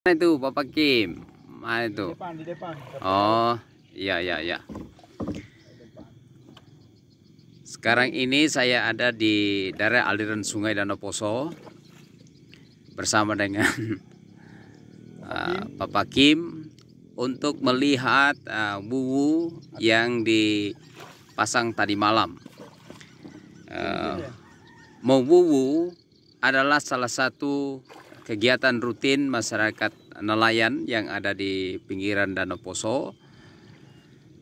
Mana itu Bapak Kim? Mana itu? Di depan, di depan. Oh, iya iya iya. Sekarang ini saya ada di daerah aliran sungai Danau Poso bersama dengan uh, Bapak Kim untuk melihat uh, wuwu yang dipasang tadi malam. Uh, wuwu adalah salah satu kegiatan rutin masyarakat nelayan yang ada di pinggiran Danau Poso.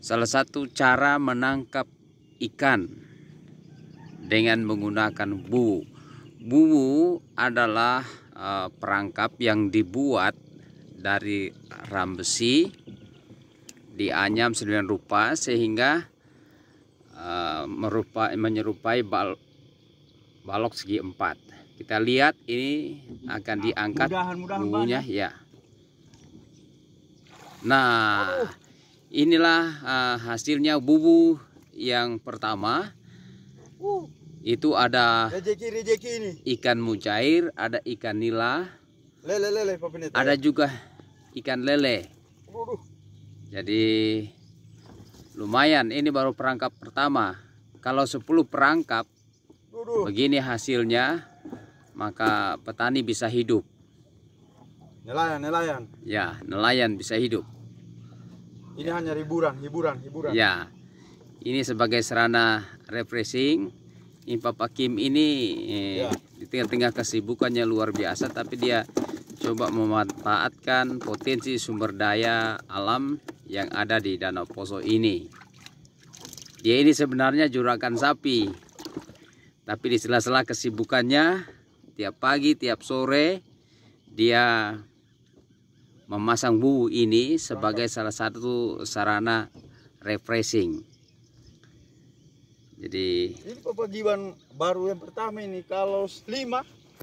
Salah satu cara menangkap ikan dengan menggunakan buu. Buu adalah eh, perangkap yang dibuat dari rambesi dianyam sedemikian rupa sehingga uh, merupai, menyerupai bal, balok segi empat kita lihat ini akan diangkat mudahan, ya nah inilah ah, hasilnya bubu yang pertama uh. itu ada ikan mujair ada ikan nila ada juga ikan lele jadi lumayan ini baru perangkap pertama kalau 10 perangkap begini hasilnya maka petani bisa hidup. Nelayan, nelayan. Ya, nelayan bisa hidup. Ini hanya hiburan, hiburan, hiburan. Ya, ini sebagai sarana refreshing. ini papa Kim ini eh, ya. di tengah-tengah kesibukannya luar biasa, tapi dia coba memanfaatkan potensi sumber daya alam yang ada di Danau Poso ini. Dia ini sebenarnya juragan sapi, tapi di sela-sela kesibukannya tiap pagi tiap sore dia memasang bubu ini sebagai salah satu sarana refreshing jadi ini pepagiban baru yang pertama ini kalau 5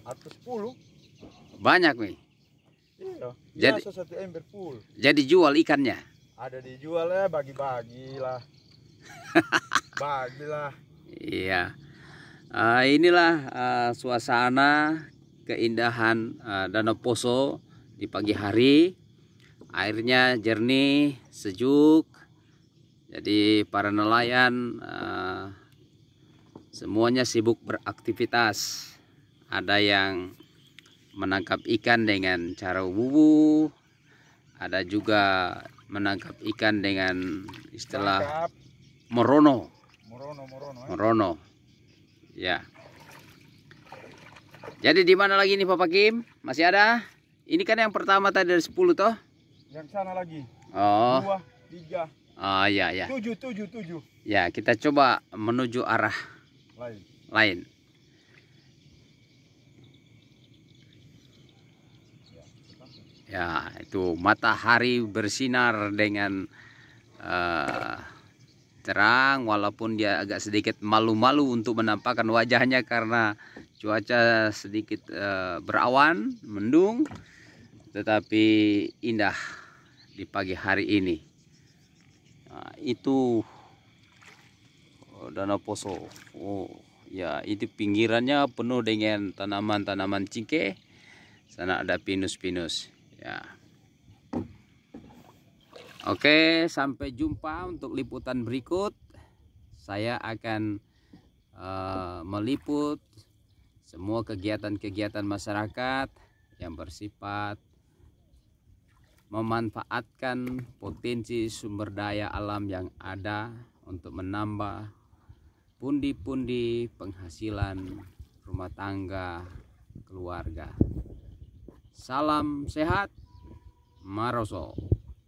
atau 10 banyak nih iya, jadi satu ember full jadi jual ikannya ada dijual ya bagi-bagilah bagilah iya uh, inilah uh, suasana keindahan uh, Danau Poso di pagi hari airnya jernih sejuk jadi para nelayan uh, semuanya sibuk beraktivitas ada yang menangkap ikan dengan cara wubu ada juga menangkap ikan dengan istilah merono merono merono, eh. merono. Ya. Jadi di mana lagi nih Bapak Kim? Masih ada? Ini kan yang pertama tadi dari 10 toh? Yang sana lagi. Oh. Dua, tiga. Oh ya ya. Tujuh, tujuh, tujuh. Ya kita coba menuju arah lain. Lain. Ya itu matahari bersinar dengan uh, terang walaupun dia agak sedikit malu-malu untuk menampakkan wajahnya karena cuaca sedikit e, berawan, mendung tetapi indah di pagi hari ini. Nah, itu oh, Danau Poso. Oh, ya, itu pinggirannya penuh dengan tanaman-tanaman cingke. Sana ada pinus-pinus. Ya. Oke, sampai jumpa untuk liputan berikut. Saya akan uh, meliput semua kegiatan-kegiatan masyarakat yang bersifat memanfaatkan potensi sumber daya alam yang ada untuk menambah pundi-pundi penghasilan rumah tangga keluarga. Salam sehat, Maroso.